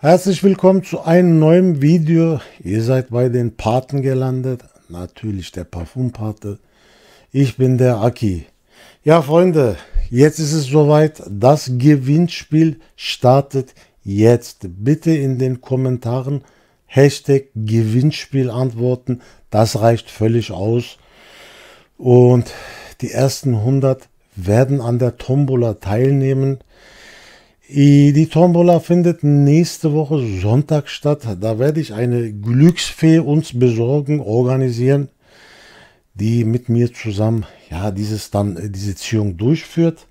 Herzlich willkommen zu einem neuen Video. Ihr seid bei den Paten gelandet. Natürlich der Parfumpate. Ich bin der Aki. Ja, Freunde, jetzt ist es soweit. Das Gewinnspiel startet jetzt. Bitte in den Kommentaren Hashtag Gewinnspiel antworten. Das reicht völlig aus. Und die ersten 100 werden an der Tombola teilnehmen. Die Tombola findet nächste Woche Sonntag statt. Da werde ich eine Glücksfee uns besorgen, organisieren, die mit mir zusammen ja, dieses dann, äh, diese Ziehung durchführt.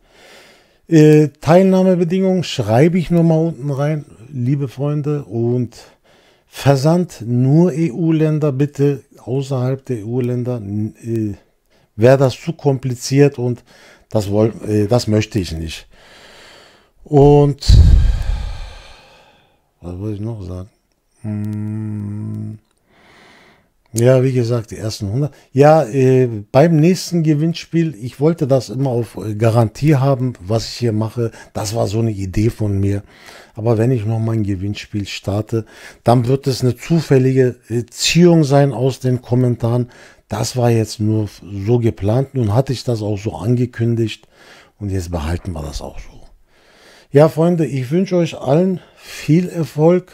Äh, Teilnahmebedingungen schreibe ich nochmal unten rein, liebe Freunde. Und Versand nur EU-Länder, bitte außerhalb der EU-Länder. Äh, Wäre das zu kompliziert und das, wollen, äh, das möchte ich nicht. Und was wollte ich noch sagen? Hm. Ja, wie gesagt, die ersten 100. Ja, äh, beim nächsten Gewinnspiel, ich wollte das immer auf äh, Garantie haben, was ich hier mache. Das war so eine Idee von mir. Aber wenn ich nochmal ein Gewinnspiel starte, dann wird es eine zufällige äh, Ziehung sein aus den Kommentaren. Das war jetzt nur so geplant. Nun hatte ich das auch so angekündigt. Und jetzt behalten wir das auch so. Ja, Freunde, ich wünsche euch allen viel Erfolg,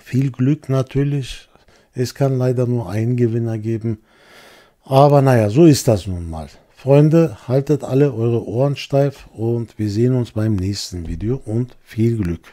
viel Glück natürlich. Es kann leider nur einen Gewinner geben. Aber naja, so ist das nun mal. Freunde, haltet alle eure Ohren steif und wir sehen uns beim nächsten Video und viel Glück.